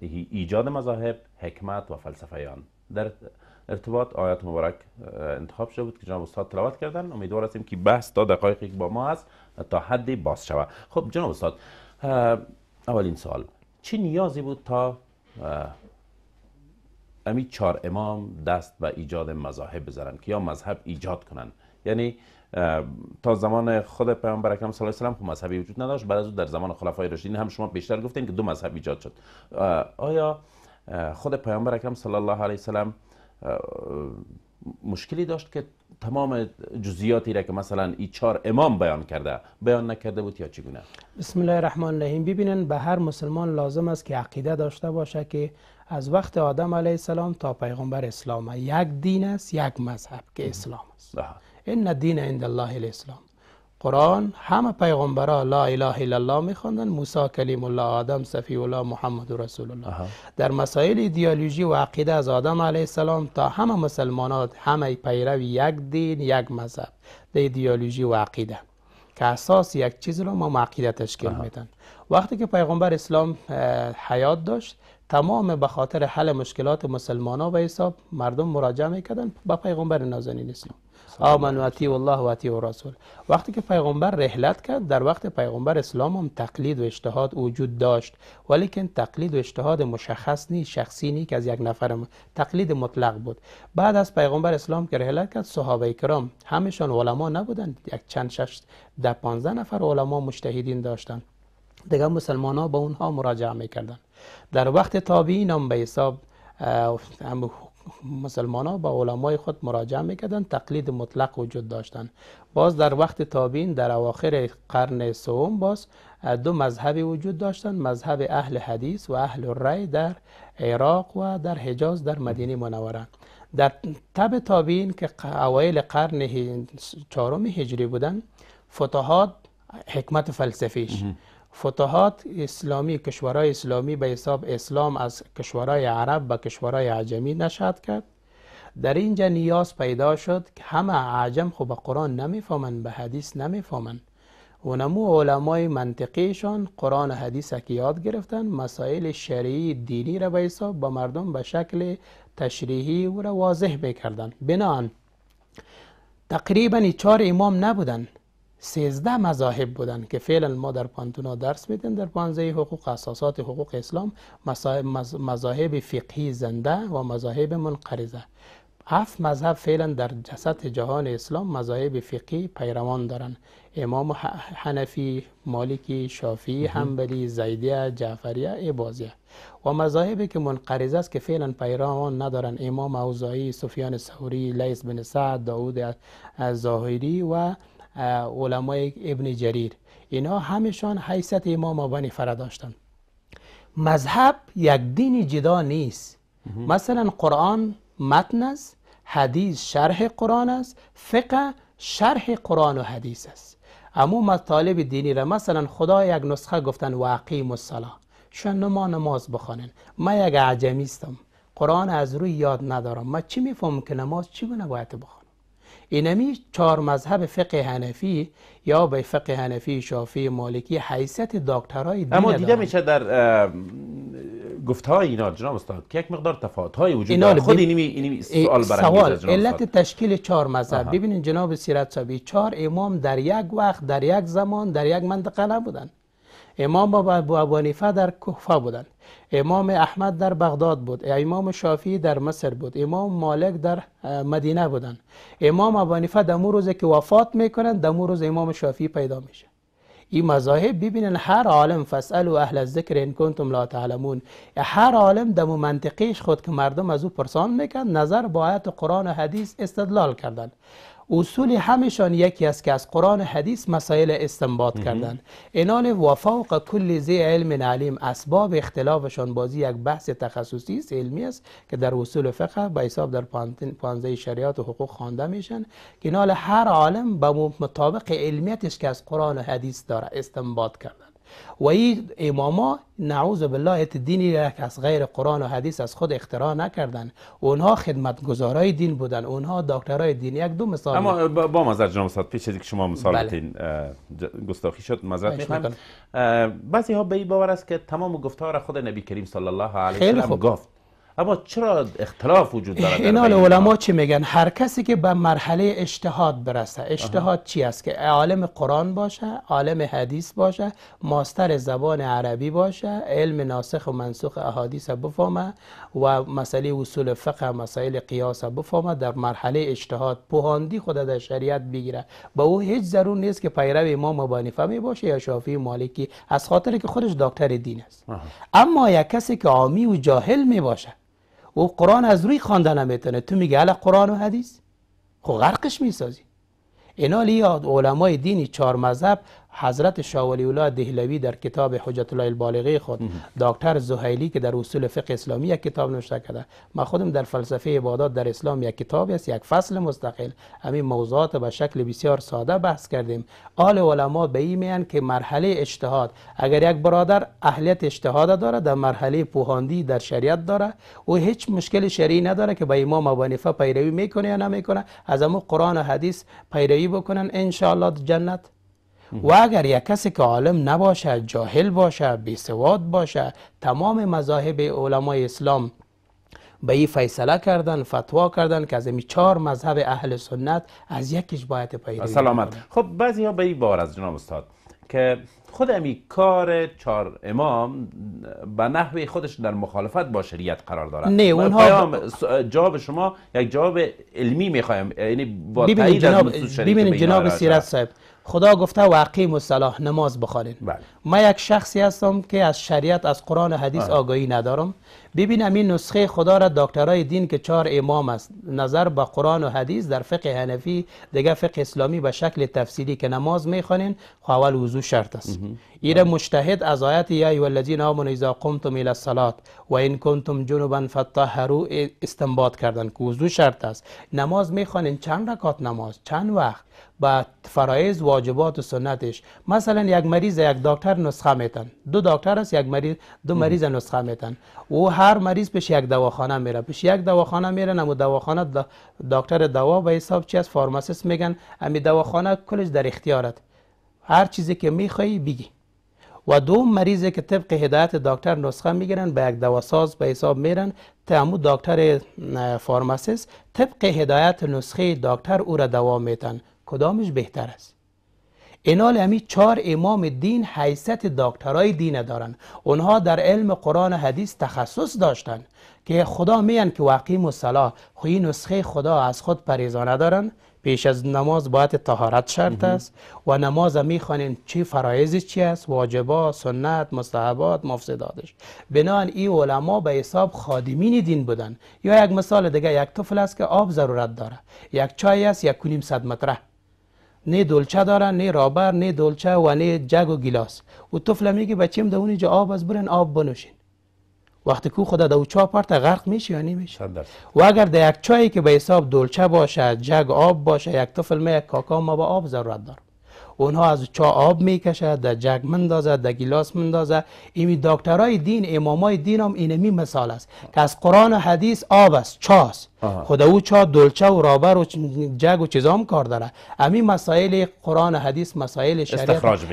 ایجاد مذاهب حکمت و فلسفه در ارتباط آیات مبارک انتخاب شده بود که جناب استاد تلاوت کردن امیدوار هستیم که بحث تا دقایقی با ما هست تا حدی باز شود خب جناب استاد اولین سال چه نیازی بود تا امی چهار امام دست و ایجاد مذاهب بذارن که یا مذهب ایجاد کنن یعنی تا زمان خود پیامبر اکرم صلی الله علیه و خب مذهبی وجود نداشت بعد از او در زمان خلفای راشدین هم شما بیشتر گفتین که دو مذهب ایجاد شد آیا خود پیامبر اکرم صلی الله علیه و مشکلی داشت که تمام جزئیاتی را که مثلا ای چار امام بیان کرده بیان نکرده بود یا چگونه بسم الله الرحمن الرحیم ببینن به هر مسلمان لازم است که عقیده داشته باشه که از وقت آدم علیه السلام تا پیغمبر اسلام یک دین است یک مذهب که اسلام است بله. این دین عند الله الاسلام قرآن همه پیغمبرا لا اله الا الله میخواندن موسی کلیم الله آدم صفی الله محمد رسول الله در مسائل ایدئولوژی و عقیده از آدم علیه السلام تا همه مسلمانات همه پیرو یک دین یک مذهب در ایدئولوژی و عقیده که اساس یک چیز رو ما عقیده تشکیل میدن وقتی که پیغمبر اسلام حیات داشت تمام به خاطر حل مشکلات ها به حساب مردم مراجعه میکردن به پیغمبر نازنین اسلام آمن و الله و و رسول وقتی که پیغمبر رحلت کرد در وقت پیغمبر اسلام هم تقلید و اجتهاد وجود داشت ولیکن تقلید و اجتهاد مشخص نی، شخصی نی که از یک نفر تقلید مطلق بود بعد از پیغمبر اسلام که رحلت کرد صحابه کرام همشان علما نبودند یک چند شش ده پانزده نفر علما مجتهدین داشتند دیگر مسلمان ها به اونها مراجعه میکردند در وقت تابعین هم به حساب مسلمان ها به علمای خود مراجعه میکردند تقلید مطلق وجود داشتند باز در وقت تابین در اواخر قرن سوم باز دو مذهبی وجود داشتند مذهب اهل حدیث و اهل رای در عراق و در حجاز در مدینه منوره در تب تابین که اوایل قرن چهارم هجری بودن فتوحات حکمت فلسفیش فتوحات اسلامی کشورهای اسلامی به حساب اسلام از کشورهای عرب به کشورهای عجمی نشد کرد در اینجا نیاز پیدا شد که همه عجم خوب به قرآن نمیفهمن به حدیث نمیفهمن و نمو علمای منطقیشان قرآن و حدیث که یاد گرفتن مسائل شریعی دینی را به حساب به مردم به شکل تشریحی و را واضح بکردن بنان تقریبا چهار امام نبودن سیزده مذاهب بودن که فعلا ما در پانتونا درس میدیم در پانزه حقوق اساسات حقوق اسلام مذاهب فقهی زنده و مذاهب منقرضه هفت مذهب فعلا در جسد جهان اسلام مذاهب فقهی پیروان دارن امام حنفی مالکی شافی، حنبلی زیدیه جعفریه ایبازیه و مذاهبی که منقرض است که فعلا پیروان ندارن امام اوزایی سفیان سهوری، لیس بن سعد داود ظاهری و علمای ابن جریر اینا همشان حیثت امام و بنی داشتن مذهب یک دین جدا نیست مثلا قرآن متن است حدیث شرح قرآن است فقه شرح قرآن و حدیث است اما مطالب دینی را مثلا خدا یک نسخه گفتن و اقیم الصلاه شما نما نماز بخوانن من یک عجمیستم قرآن از روی یاد ندارم من چی میفهم که نماز چی باید بخوانم اینمی چهار مذهب فقه هنفی یا به فقه هنفی شافی مالکی حیثیت داکترهای دین اما دیده میشه در گفته های اینا جناب استاد که یک مقدار تفاوت های وجود دارد. خود اینمی سوال استاد. سوال علت تشکیل چهار مذهب ببینید جناب سیرت صاحبی چهار امام در یک وقت در یک زمان در یک منطقه نبودن امام ابو ابوانیفه در کوفه بودند امام احمد در بغداد بود امام شافی در مصر بود امام مالک در مدینه بودند امام ابوانیفه در روزی که وفات میکنن در روز امام شافی پیدا میشه این مذاهب ببینن هر عالم فسأل و اهل ذکر ان کنتم لا تعلمون هر عالم دمو منطقیش خود که مردم از او پرسان میکن نظر با آیت قرآن و حدیث استدلال کردن اصول همشان یکی است که از قرآن حدیث مسائل استنباط کردن اینان وفاق کل زی علم علیم اسباب اختلافشان بازی یک بحث تخصصی است علمی است که در اصول فقه به حساب در پانزه شریعت و حقوق خوانده میشن که هر عالم به مطابق علمیتش که از قرآن و حدیث داره استنباط کردن و این اماما نعوذ بالله ایت دینی را که از غیر قرآن و حدیث از خود اختراع نکردن اونها خدمتگزارای دین بودن اونها دکترای دین یک دو مثال اما با مذرد جناب استاد پیش که شما مثال بله. گستاخی شد مذرد میخوام بعضی ها به این باور است که تمام گفتار خود نبی کریم صلی الله علیه و آله گفت اما چرا اختلاف وجود دارد این علما چی میگن هر کسی که به مرحله اجتهاد برسه اجتهاد چی است که عالم قرآن باشه عالم حدیث باشه ماستر زبان عربی باشه علم ناسخ و منسوخ احادیث بفهمه و مسئله اصول فقه مسائل قیاس بفهمه در مرحله اجتهاد پوهاندی خود در شریعت بگیره به او هیچ ضرور نیست که پیرو امام ابو باشه یا شافی مالکی از خاطر که خودش دکتر دین است اما یک کسی که عامی و جاهل می باشه او قرآن از روی خوانده نمیتونه تو میگه علا قرآن و حدیث خب غرقش میسازی اینا لیاد علمای دینی چهار مذهب حضرت شاه الله دهلوی در کتاب حجت الله البالغه خود دکتر زهیلی که در اصول فقه اسلامی یک کتاب نوشته کرده ما خودم در فلسفه عبادات در اسلام یک کتاب است یک فصل مستقل همین موضوعات به شکل بسیار ساده بحث کردیم آل علما به این میان که مرحله اجتهاد اگر یک برادر اهلیت اجتهاد داره در مرحله پوهاندی در شریعت داره او هیچ مشکل شرعی نداره که به امام ابو پیروی میکنه یا نمیکنه از قرآن و حدیث پیروی بکنن ان جنت و اگر یک کسی که عالم نباشه، جاهل باشد بیسواد باشه، تمام مذاهب علمای اسلام به این فیصله کردن فتوا کردن که از این چهار مذهب اهل سنت از یکیش باید پیروی سلامت خب بعضی ها به این بار از جناب استاد که خود امی کار چهار امام به نحوه خودش در مخالفت با شریعت قرار دارد نه اونها جواب شما یک جواب علمی میخوایم یعنی با تایید جناب, جناب سیرت صاحب خدا گفته و اقیم نماز بخوانید. بله. ما یک شخصی هستم که از شریعت از قرآن و حدیث بله. آگاهی ندارم ببینم این نسخه خدا را دکترای دین که چهار امام است نظر به قرآن و حدیث در فقه حنفی دیگه فقه اسلامی به شکل تفصیلی که نماز میخوانین خب اول وضو شرط است ایره بله. مجتهد از آیت یا ای الذین آمنوا اذا قمتم الی الصلاه و ان کنتم جنبا فطهروا استنباط کردن که وضو شرط است نماز میخوانین چند رکات نماز چند وقت با فرایز واجبات و سنتش مثلا یک مریض یک دکتر نسخه میتن دو دکتر است یک مریض دو مریض نسخه میتن او هر مریض پیش یک دواخانه میره پیش یک دواخانه میره نمو دواخانه دکتر دوا به حساب چی از فارماسیست میگن امی دواخانه کلش در اختیارت هر چیزی که میخوای بگی و دو مریضی که طبق هدایت دکتر نسخه میگیرن به یک دواساز به حساب میرن تمو دکتر فارماسیست طبق هدایت نسخه دکتر او را دوا میتن کدامش بهتر است اینال همی چار امام دین حیثت دکترای دین دارن اونها در علم قرآن حدیث تخصص داشتن که خدا میان که واقعی مصلا خوی نسخه خدا از خود پریزانه دارن پیش از نماز باید تهارت شرط است و نماز میخوانین چی فرایز چی است واجبات سنت مستحبات مفسداتش بنان این علما به حساب خادمین دین بودن یا یک مثال دیگه یک طفل است که آب ضرورت داره یک چای است یک کنیم صد متره. نه دلچه داره نه رابر نه دلچه و نه جگ و گلاس و طفل میگه بچیم در اونجا آب از برن آب بنوشین وقتی که خود در چا پرت غرق میشه یا نمیشه و اگر در یک چایی که به حساب دلچه باشه جگ آب باشه یک طفل می یک کاکا ما با آب ضرورت دارم اونها از چا آب میکشد در جگ مندازه در گلاس مندازه این دکترای دین امامای دین هم اینمی مثال است که از قرآن و حدیث آب است چاست خدا او چا دلچه و رابر و جگ و هم کار داره امی مسائل قرآن و حدیث مسائل شریعت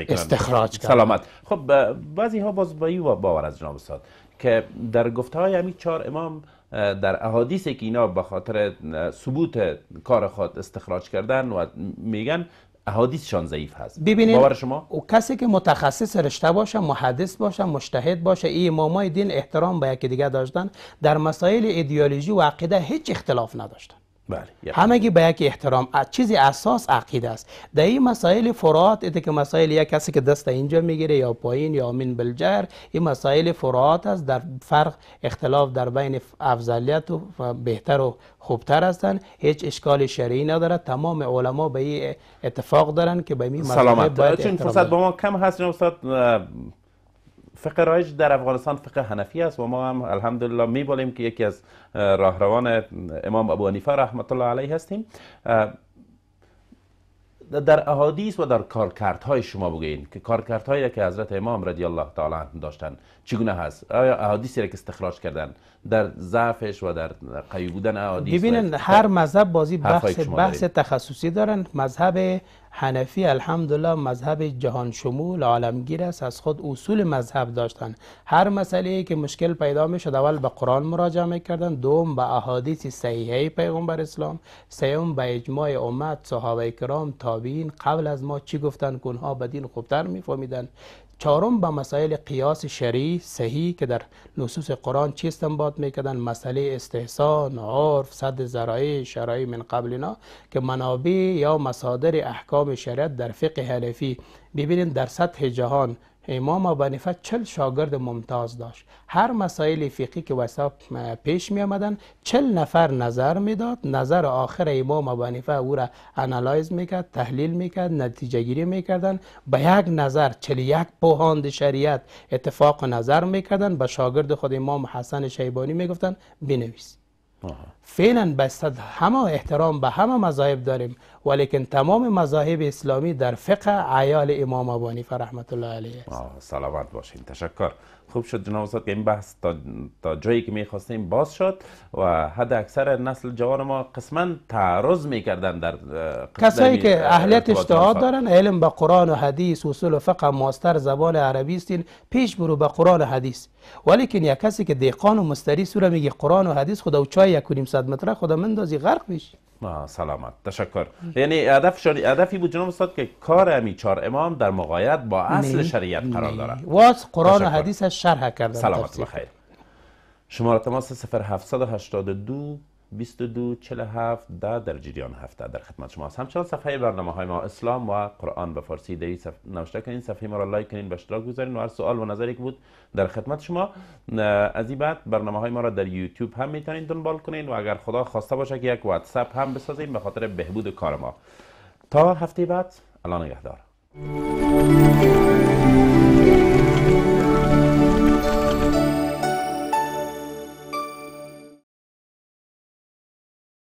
استخراج میکنن سلامت خب بعضی ها باز با باور از جناب استاد که در گفته های امی چهار امام در احادیث که اینا به خاطر ثبوت کار خود استخراج کردن و میگن احادیثشان ضعیف هست ببینید باور شما او کسی که متخصص رشته باشه محدث باشه مشتهد باشه ای امامای دین احترام به یکی دیگه داشتن در مسائل ایدئولوژی و عقیده هیچ اختلاف نداشتن بله همگی به یک احترام چیزی اساس عقیده است در این مسائل فرات ایده که مسائل یک کسی که دست اینجا میگیره یا پایین یا من بلجر این مسائل فرات است در فرق اختلاف در بین افضلیت و بهتر و خوبتر هستند هیچ اشکال شرعی نداره تمام علما به این اتفاق دارن که به این مسائل باید چون فرصت با ما کم هست استاد فقه رایج در افغانستان فقه هنفی است و ما هم الحمدلله میبالیم که یکی از راهروان امام ابو حنیفه رحمت الله علیه هستیم در احادیث و در کارکردهای شما بگوین که کارکردهایی که حضرت امام رضی الله تعالی عنه داشتن چگونه هست آیا احادیثی را که استخراج کردن در ضعفش و در قوی بودن احادیث ببینن هر مذهب بازی بحث بحث تخصصی دارن مذهب حنفی الحمدلله مذهب جهان شمول عالمگیر است از خود اصول مذهب داشتن هر مسئله که مشکل پیدا می شد اول به قرآن مراجعه می کردن دوم به احادیث صحیحه پیغمبر اسلام سوم به اجماع امت صحابه کرام تابعین قبل از ما چی گفتن که اونها به دین خوبتر می چهارم به مسائل قیاس شرعی صحیح که در نصوص قرآن چی استنباط میکردن مسئله استحسان عرف صد ذرایع شرایع من قبلنا که منابع یا مصادر احکام شریعت در فقه حنفی ببینید در سطح جهان امام ابو چل شاگرد ممتاز داشت هر مسائل فقهی که وسا پیش می آمدن چل نفر نظر میداد نظر آخر امام ابو او را انالایز میکرد تحلیل میکرد نتیجه گیری کردن به یک نظر چل یک پوهاند شریعت اتفاق نظر میکردن به شاگرد خود امام حسن شیبانی گفتن بنویس فعلا بستد همه احترام به همه مذاهب داریم ولیکن تمام مذاهب اسلامی در فقه عیال امام ابو حنیفه رحمت الله علیه است سلامت باشین تشکر خوب شد جناب استاد که این بحث تا, تا جایی که میخواستیم باز شد و حد اکثر نسل جوان ما قسمت تعرض میکردن در کسایی که اهلیت اجتهاد دارن علم به قرآن و حدیث اصول و فقه ماستر زبان عربی استین پیش برو به قرآن و حدیث ولیکن یک کسی که دیقان و مستری سوره میگه قرآن و حدیث خدا و چای یک و نیم صد خدا مندازی غرق میشه سلامت تشکر یعنی هدف هدفی بود جناب استاد که کار امی چار امام در مقاید با اصل شریعت قرار داره واس قرآن و حدیثش شرح کرده سلامت بخیر شماره تماس 0782 22 47 ده در جریان هفته در خدمت شما است همچنان صفحه برنامه های ما اسلام و قرآن به فارسی دهی نوشته کنین صفحه ما را لایک کنین به اشتراک بگذارین و هر سوال و نظری که بود در خدمت شما از این بعد برنامه های ما را در یوتیوب هم میتونین دنبال کنین و اگر خدا خواسته باشه که یک واتساپ هم بسازیم به خاطر بهبود کار ما تا هفته بعد الله نگهدار